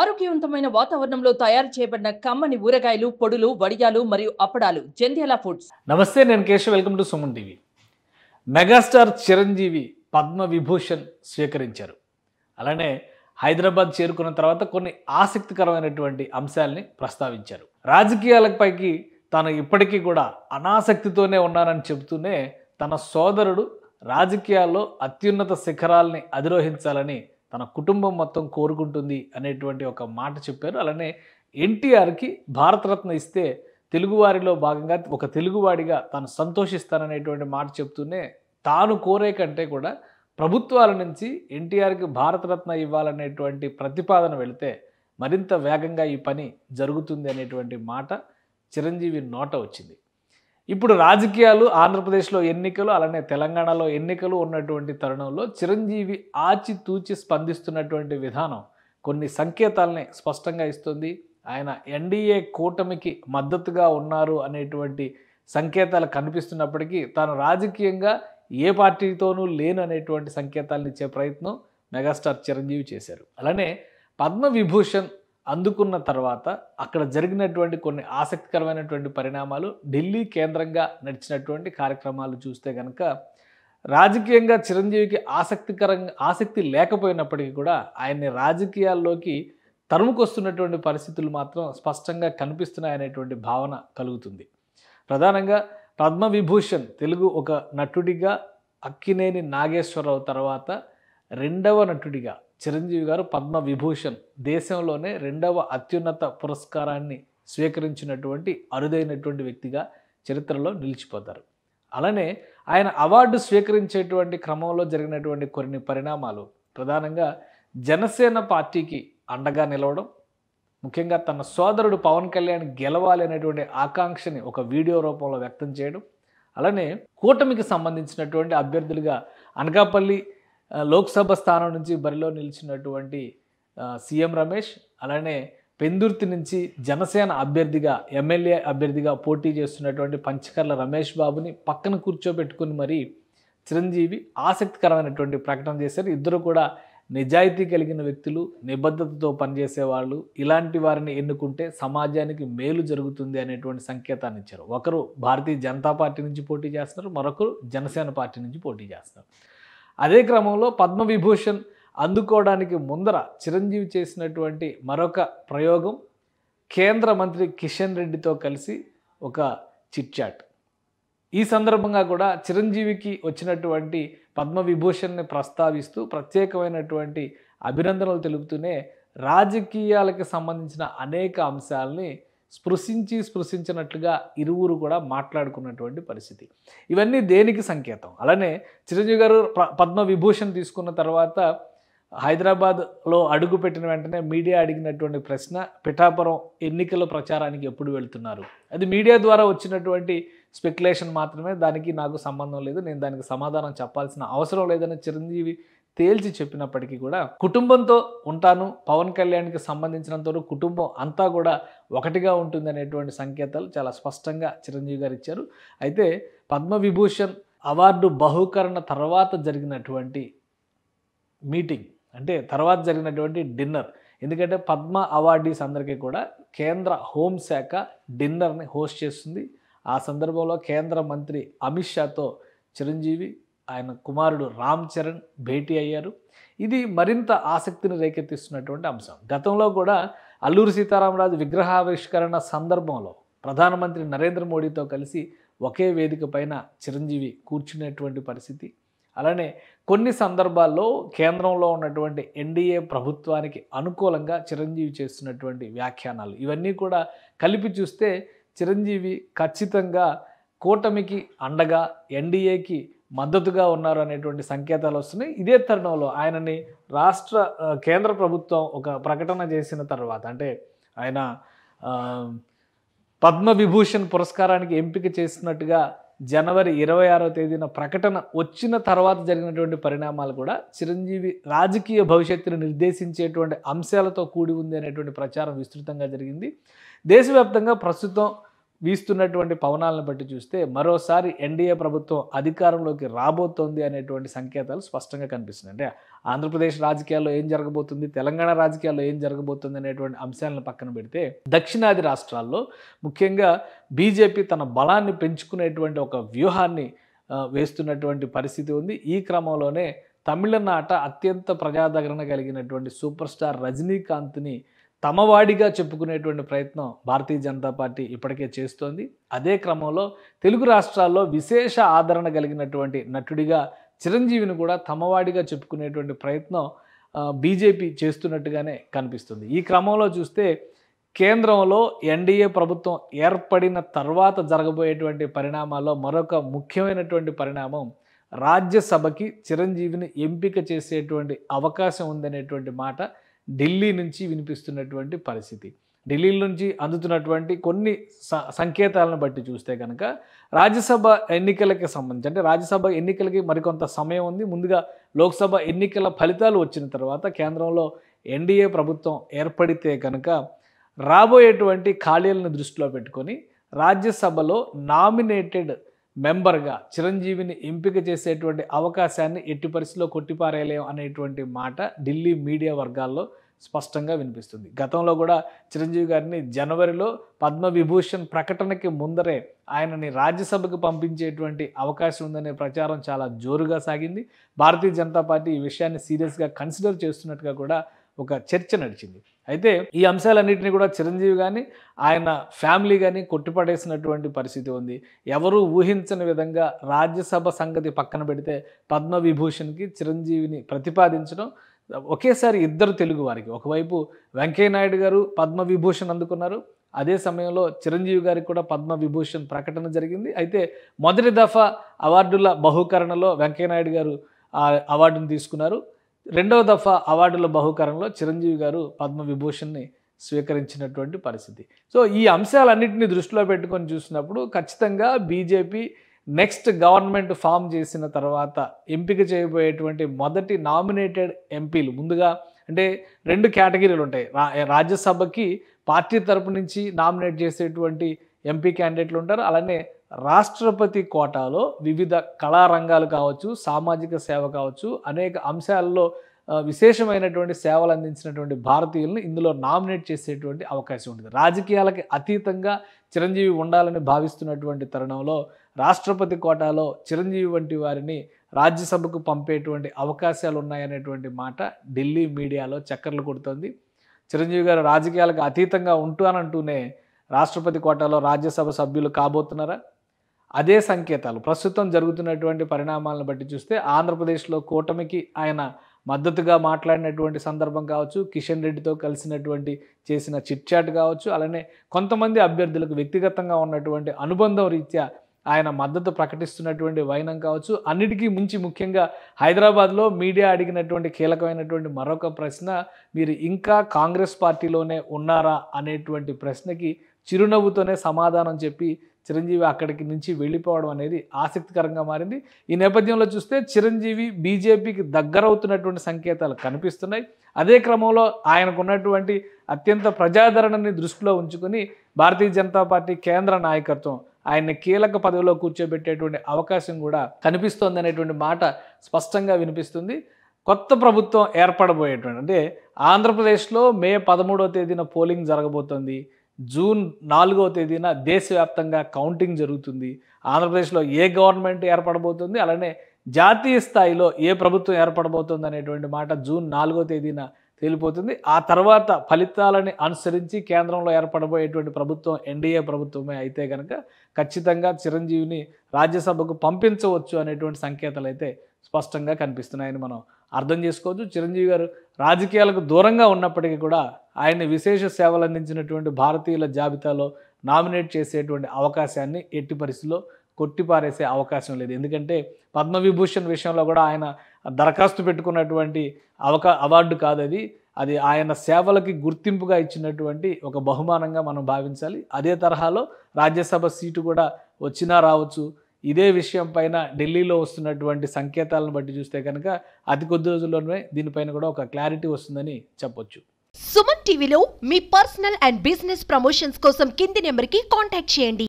ఆరోగ్యవంతమైన వాతావరణంలో తయారు చేయబడిన కమ్మని ఊరగాయలు పొడులు వడియాలు మరియు అప్పడాలు జంధ్యాల ఫుడ్స్ నమస్తే నేను Keshav welcome to Suman TV megastar Chiranjeevi Padma Vibhushan స్వీకరించారు అలానే హైదరాబాద్ చేరుకున్న తర్వాత కొన్ని ఆసక్తికరమైనటువంటి అంశాలని ప్రస్తావించారు రాజకీయాలపైకి తాను ఇప్పటికీ కూడా అనాసక్తితోనే ఉన్నానని చెబుతూనే తన సోదరుడు రాజకీయాల్లో అత్యున్నత శిఖరాలని అధిరోహించాలని తన కుటుంబం మొత్తం కోరుకుంటుంది అనేటువంటి ఒక మాట చెప్పారు అలానే ఎన్టీఆర్కి భారతరత్న ఇస్తే తెలుగువారిలో భాగంగా ఒక తెలుగువాడిగా తాను సంతోషిస్తాననేటువంటి మాట చెప్తూనే తాను కోరే కంటే కూడా ప్రభుత్వాల నుంచి ఎన్టీఆర్కి భారతరత్న ఇవ్వాలనేటువంటి ప్రతిపాదన వెళితే మరింత వేగంగా ఈ పని జరుగుతుంది అనేటువంటి మాట చిరంజీవి నోట వచ్చింది ఇప్పుడు రాజకీయాలు ఆంధ్రప్రదేశ్లో ఎన్నికలు అలానే తెలంగాణలో ఎన్నికలు ఉన్నటువంటి తరుణంలో చిరంజీవి ఆచితూచి స్పందిస్తున్నటువంటి విధానం కొన్ని సంకేతాలని స్పష్టంగా ఇస్తుంది ఆయన ఎన్డీఏ కూటమికి మద్దతుగా ఉన్నారు అనేటువంటి సంకేతాలు కనిపిస్తున్నప్పటికీ తాను రాజకీయంగా ఏ పార్టీతోనూ లేను అనేటువంటి సంకేతాలను ఇచ్చే ప్రయత్నం మెగాస్టార్ చిరంజీవి చేశారు అలానే పద్మ విభూషణ్ అందుకున్న తర్వాత అక్కడ జరిగినటువంటి కొన్ని ఆసక్తికరమైనటువంటి పరిణామాలు ఢిల్లీ కేంద్రంగా నడిచినటువంటి కార్యక్రమాలు చూస్తే కనుక రాజకీయంగా చిరంజీవికి ఆసక్తికరంగా ఆసక్తి లేకపోయినప్పటికీ కూడా ఆయన్ని రాజకీయాల్లోకి తరుముకొస్తున్నటువంటి పరిస్థితులు మాత్రం స్పష్టంగా కనిపిస్తున్నాయనేటువంటి భావన కలుగుతుంది ప్రధానంగా పద్మవిభూషణ్ తెలుగు ఒక నటుడిగా అక్కినేని నాగేశ్వరరావు తర్వాత రెండవ నటుడిగా చిరంజీవి గారు పద్మ విభూషణ్ దేశంలోనే రెండవ అత్యున్నత పురస్కారాన్ని స్వీకరించినటువంటి అరుదైనటువంటి వ్యక్తిగా చరిత్రలో నిలిచిపోతారు అలానే ఆయన అవార్డు స్వీకరించేటువంటి క్రమంలో జరిగినటువంటి కొన్ని పరిణామాలు ప్రధానంగా జనసేన పార్టీకి అండగా నిలవడం ముఖ్యంగా తన సోదరుడు పవన్ కళ్యాణ్ గెలవాలి అనేటువంటి ఆకాంక్షని ఒక వీడియో రూపంలో వ్యక్తం చేయడం అలానే కూటమికి సంబంధించినటువంటి అభ్యర్థులుగా అనకాపల్లి లోక్సభ స్థానం నుంచి బరిలో నిలిచినటువంటి సీఎం రమేష్ అలానే పెందుర్తి నుంచి జనసేన అభ్యర్థిగా ఎమ్మెల్యే అభ్యర్థిగా పోటీ చేస్తున్నటువంటి పంచకర్ల రమేష్ బాబుని పక్కన కూర్చోబెట్టుకుని మరి చిరంజీవి ఆసక్తికరమైనటువంటి ప్రకటన చేశారు ఇద్దరు కూడా నిజాయితీ కలిగిన వ్యక్తులు నిబద్ధతతో పనిచేసేవాళ్ళు ఇలాంటి వారిని ఎన్నుకుంటే సమాజానికి మేలు జరుగుతుంది అనేటువంటి సంకేతాన్ని ఇచ్చారు ఒకరు భారతీయ జనతా పార్టీ నుంచి పోటీ చేస్తున్నారు మరొకరు జనసేన పార్టీ నుంచి పోటీ చేస్తున్నారు అదే క్రమంలో పద్మవిభూషణ్ అందుకోవడానికి ముందర చిరంజీవి చేసినటువంటి మరొక ప్రయోగం కేంద్ర మంత్రి కిషన్ రెడ్డితో కలిసి ఒక చిట్చాట్ ఈ సందర్భంగా కూడా చిరంజీవికి వచ్చినటువంటి పద్మవిభూషణ్ని ప్రస్తావిస్తూ ప్రత్యేకమైనటువంటి అభినందనలు తెలుపుతూనే రాజకీయాలకు సంబంధించిన అనేక అంశాలని స్పృశించి స్పృశించినట్లుగా ఇరువురు కూడా మాట్లాడుకున్నటువంటి పరిస్థితి ఇవన్నీ దేనికి సంకేతం అలానే చిరంజీవి గారు పద్మ విభూషణ్ తీసుకున్న తర్వాత హైదరాబాద్లో అడుగు పెట్టిన వెంటనే మీడియా అడిగినటువంటి ప్రశ్న పిఠాపురం ఎన్నికల ప్రచారానికి ఎప్పుడు వెళ్తున్నారు అది మీడియా ద్వారా వచ్చినటువంటి స్పెక్యులేషన్ మాత్రమే దానికి నాకు సంబంధం లేదు నేను దానికి సమాధానం చెప్పాల్సిన అవసరం లేదని చిరంజీవి తేల్చి చెప్పినప్పటికీ కూడా కుటుంబంతో ఉంటాను పవన్ కళ్యాణ్కి సంబంధించినంత కుటుంబం అంతా కూడా ఒకటిగా ఉంటుంది అనేటువంటి సంకేతాలు చాలా స్పష్టంగా చిరంజీవి గారు ఇచ్చారు అయితే పద్మవిభూషణ్ అవార్డు బహుకరణ తర్వాత జరిగినటువంటి మీటింగ్ అంటే తర్వాత జరిగినటువంటి డిన్నర్ ఎందుకంటే పద్మ అవార్డీస్ అందరికీ కూడా కేంద్ర హోంశాఖ డిన్నర్ని హోస్ట్ చేస్తుంది ఆ సందర్భంలో కేంద్ర మంత్రి అమిత్ షాతో చిరంజీవి ఆయన కుమారుడు రామ్ చరణ్ భేటీ అయ్యారు ఇది మరింత ఆసక్తిని రేకెత్తిస్తున్నటువంటి అంశం గతంలో కూడా అల్లూరు సీతారామరాజు విగ్రహావిష్కరణ సందర్భంలో ప్రధానమంత్రి నరేంద్ర మోడీతో కలిసి ఒకే వేదిక పైన చిరంజీవి కూర్చునేటువంటి పరిస్థితి అలానే కొన్ని సందర్భాల్లో కేంద్రంలో ఉన్నటువంటి ఎన్డీఏ ప్రభుత్వానికి అనుకూలంగా చిరంజీవి చేస్తున్నటువంటి వ్యాఖ్యానాలు ఇవన్నీ కూడా కలిపి చూస్తే చిరంజీవి ఖచ్చితంగా కూటమికి అండగా ఎన్డీఏకి మద్దతుగా ఉన్నారు అనేటువంటి సంకేతాలు వస్తున్నాయి ఇదే తరుణంలో ఆయనని రాష్ట్ర కేంద్ర ప్రభుత్వం ఒక ప్రకటన చేసిన తర్వాత అంటే ఆయన పద్మవిభూషణ్ పురస్కారానికి ఎంపిక చేసినట్టుగా జనవరి ఇరవై ఆరో తేదీన ప్రకటన వచ్చిన తర్వాత జరిగినటువంటి పరిణామాలు కూడా చిరంజీవి రాజకీయ భవిష్యత్తును నిర్దేశించేటువంటి అంశాలతో కూడి ఉంది అనేటువంటి ప్రచారం విస్తృతంగా జరిగింది దేశవ్యాప్తంగా ప్రస్తుతం వీస్తున్నటువంటి పవనాలను బట్టి చూస్తే మరోసారి ఎన్డీఏ ప్రభుత్వం అధికారంలోకి రాబోతోంది అనేటువంటి సంకేతాలు స్పష్టంగా కనిపిస్తున్నాయి అంటే ఆంధ్రప్రదేశ్ రాజకీయాల్లో ఏం జరగబోతుంది తెలంగాణ రాజకీయాల్లో ఏం జరగబోతుంది అనేటువంటి అంశాలను పక్కన పెడితే దక్షిణాది రాష్ట్రాల్లో ముఖ్యంగా బీజేపీ తన బలాన్ని పెంచుకునేటువంటి ఒక వ్యూహాన్ని వేస్తున్నటువంటి పరిస్థితి ఉంది ఈ క్రమంలోనే తమిళనాట అత్యంత ప్రజాదరణ కలిగినటువంటి సూపర్ స్టార్ రజనీకాంత్ని తమవాడిగా చెప్పుకునేటువంటి ప్రయత్నం భారతీయ జనతా పార్టీ ఇప్పటికే చేస్తోంది అదే క్రమంలో తెలుగు రాష్ట్రాల్లో విశేష ఆదరణ కలిగినటువంటి నటుడిగా చిరంజీవిని కూడా తమవాడిగా చెప్పుకునేటువంటి ప్రయత్నం బీజేపీ చేస్తున్నట్టుగానే కనిపిస్తుంది ఈ క్రమంలో చూస్తే కేంద్రంలో ఎన్డీఏ ప్రభుత్వం ఏర్పడిన తర్వాత జరగబోయేటువంటి పరిణామాల్లో మరొక ముఖ్యమైనటువంటి పరిణామం రాజ్యసభకి చిరంజీవిని ఎంపిక చేసేటువంటి అవకాశం ఉందనేటువంటి మాట ఢిల్లీ నుంచి వినిపిస్తున్నటువంటి పరిస్థితి ఢిల్లీ నుంచి అందుతున్నటువంటి కొన్ని సంకేతాలను బట్టి చూస్తే కనుక రాజ్యసభ ఎన్నికలకి సంబంధించి అంటే రాజ్యసభ ఎన్నికలకి మరికొంత సమయం ఉంది ముందుగా లోక్సభ ఎన్నికల ఫలితాలు వచ్చిన తర్వాత కేంద్రంలో ఎన్డీఏ ప్రభుత్వం ఏర్పడితే కనుక రాబోయేటువంటి ఖాళీలను దృష్టిలో పెట్టుకొని రాజ్యసభలో నామినేటెడ్ మెంబర్గా చిరంజీవిని ఎంపిక చేసేటువంటి అవకాశాన్ని ఎట్టి పరిస్థితిలో కొట్టిపారేయలేం అనేటువంటి మాట ఢిల్లీ మీడియా వర్గాల్లో స్పష్టంగా వినిపిస్తుంది గతంలో కూడా చిరంజీవి గారిని జనవరిలో పద్మవిభూషణ్ ప్రకటనకి ముందరే ఆయనని రాజ్యసభకు పంపించేటువంటి అవకాశం ఉందనే ప్రచారం చాలా జోరుగా సాగింది భారతీయ జనతా పార్టీ ఈ విషయాన్ని సీరియస్గా కన్సిడర్ చేస్తున్నట్టుగా కూడా ఒక చర్చ నడిచింది అయితే ఈ అంశాలన్నింటినీ కూడా చిరంజీవి కానీ ఆయన ఫ్యామిలీ కానీ కొట్టిపడేసినటువంటి పరిస్థితి ఉంది ఎవరు ఊహించని విధంగా రాజ్యసభ సంగతి పక్కన పెడితే పద్మవిభూషణ్కి చిరంజీవిని ప్రతిపాదించడం ఒకేసారి ఇద్దరు తెలుగు వారికి ఒకవైపు వెంకయ్యనాయుడు గారు పద్మవిభూషణ్ అందుకున్నారు అదే సమయంలో చిరంజీవి గారికి కూడా పద్మవిభూషణ్ ప్రకటన జరిగింది అయితే మొదటి దఫా అవార్డుల బహుకరణలో వెంకయ్యనాయుడు గారు ఆ అవార్డును తీసుకున్నారు రెండవ దఫా అవార్డుల బహుకరంలో చిరంజీవి గారు పద్మవిభూషణ్ని స్వీకరించినటువంటి పరిస్థితి సో ఈ అంశాలన్నింటినీ దృష్టిలో పెట్టుకొని చూసినప్పుడు ఖచ్చితంగా బీజేపీ నెక్స్ట్ గవర్నమెంట్ ఫామ్ చేసిన తర్వాత ఎంపిక చేయబోయేటువంటి మొదటి నామినేటెడ్ ఎంపీలు ముందుగా అంటే రెండు కేటగిరీలు ఉంటాయి రాజ్యసభకి పార్టీ తరపు నుంచి నామినేట్ చేసేటువంటి ఎంపీ క్యాండిడేట్లు ఉంటారు అలానే రాష్ట్రపతి కోటాలో వివిధ కళారంగాలు కావచ్చు సామాజిక సేవ కావచ్చు అనేక అంశాల్లో విశేషమైనటువంటి సేవలు అందించినటువంటి భారతీయులను ఇందులో నామినేట్ చేసేటువంటి అవకాశం ఉంటుంది రాజకీయాలకి అతీతంగా చిరంజీవి ఉండాలని భావిస్తున్నటువంటి తరుణంలో రాష్ట్రపతి కోటాలో చిరంజీవి వంటి వారిని రాజ్యసభకు పంపేటువంటి అవకాశాలు ఉన్నాయనేటువంటి మాట ఢిల్లీ మీడియాలో చక్కర్లు కొడుతోంది చిరంజీవి గారు రాజకీయాలకు అతీతంగా ఉంటూ అంటూనే రాష్ట్రపతి కోటాలో రాజ్యసభ సభ్యులు కాబోతున్నారా అదే సంకేతాలు ప్రస్తుతం జరుగుతున్నటువంటి పరిణామాలను బట్టి చూస్తే ఆంధ్రప్రదేశ్లో కూటమికి ఆయన మద్దతుగా మాట్లాడినటువంటి సందర్భం కావచ్చు కిషన్ రెడ్డితో కలిసినటువంటి చేసిన చిట్చాట్ కావచ్చు అలానే కొంతమంది అభ్యర్థులకు వ్యక్తిగతంగా ఉన్నటువంటి అనుబంధం రీత్యా ఆయన మద్దతు ప్రకటిస్తున్నటువంటి వైనం కావచ్చు అన్నిటికీ మించి ముఖ్యంగా హైదరాబాద్లో మీడియా అడిగినటువంటి కీలకమైనటువంటి మరొక ప్రశ్న మీరు ఇంకా కాంగ్రెస్ పార్టీలోనే ఉన్నారా అనేటువంటి ప్రశ్నకి చిరునవ్వుతోనే సమాధానం చెప్పి చిరంజీవి అక్కడికి నుంచి వెళ్ళిపోవడం అనేది ఆసక్తికరంగా మారింది ఈ నేపథ్యంలో చూస్తే చిరంజీవి బీజేపీకి దగ్గరవుతున్నటువంటి సంకేతాలు కనిపిస్తున్నాయి అదే క్రమంలో ఆయనకున్నటువంటి అత్యంత ప్రజాదరణని దృష్టిలో ఉంచుకుని భారతీయ జనతా పార్టీ కేంద్ర నాయకత్వం ఆయన్ని కీలక పదవిలో కూర్చోబెట్టేటువంటి అవకాశం కూడా కనిపిస్తోంది అనేటువంటి మాట స్పష్టంగా వినిపిస్తుంది కొత్త ప్రభుత్వం ఏర్పడబోయేటువంటి అంటే ఆంధ్రప్రదేశ్లో మే పదమూడవ తేదీన పోలింగ్ జరగబోతోంది జూన్ నాలుగవ తేదీన దేశవ్యాప్తంగా కౌంటింగ్ జరుగుతుంది ఆంధ్రప్రదేశ్లో ఏ గవర్నమెంట్ ఏర్పడబోతుంది అలానే జాతీయ స్థాయిలో ఏ ప్రభుత్వం ఏర్పడబోతుంది అనేటువంటి మాట జూన్ నాలుగో తేదీన తేలిపోతుంది ఆ తర్వాత ఫలితాలని అనుసరించి కేంద్రంలో ఏర్పడబోయేటువంటి ప్రభుత్వం ఎన్డీఏ ప్రభుత్వమే అయితే కనుక ఖచ్చితంగా చిరంజీవిని రాజ్యసభకు పంపించవచ్చు అనేటువంటి సంకేతాలు అయితే స్పష్టంగా కనిపిస్తున్నాయని మనం అర్థం చేసుకోవచ్చు చిరంజీవి గారు రాజకీయాలకు దూరంగా ఉన్నప్పటికీ కూడా ఆయన్ని విశేష సేవలు అందించినటువంటి భారతీయుల జాబితాలో నామినేట్ చేసేటువంటి అవకాశాన్ని ఎట్టి పరిస్థితుల్లో కొట్టిపారేసే అవకాశం లేదు ఎందుకంటే పద్మవిభూషణ్ విషయంలో కూడా ఆయన దరఖాస్తు పెట్టుకున్నటువంటి అవకా అవార్డు కాదు అది అది ఆయన సేవలకి గుర్తింపుగా ఇచ్చినటువంటి ఒక బహుమానంగా మనం భావించాలి అదే తరహాలో రాజ్యసభ సీటు కూడా వచ్చినా రావచ్చు ఇదే విషయం పైన ఢిల్లీలో వస్తున్నటువంటి సంకేతాలను బట్టి చూస్తే కనుక అతి కొద్ది రోజుల్లోనే దీనిపైన కూడా ఒక క్లారిటీ వస్తుందని చెప్పొచ్చు సుమన్ టీవీలో మీ పర్సనల్ అండ్ బిజినెస్ ప్రమోషన్స్ కోసం కింది నెంబర్కి కాంటాక్ట్ చేయండి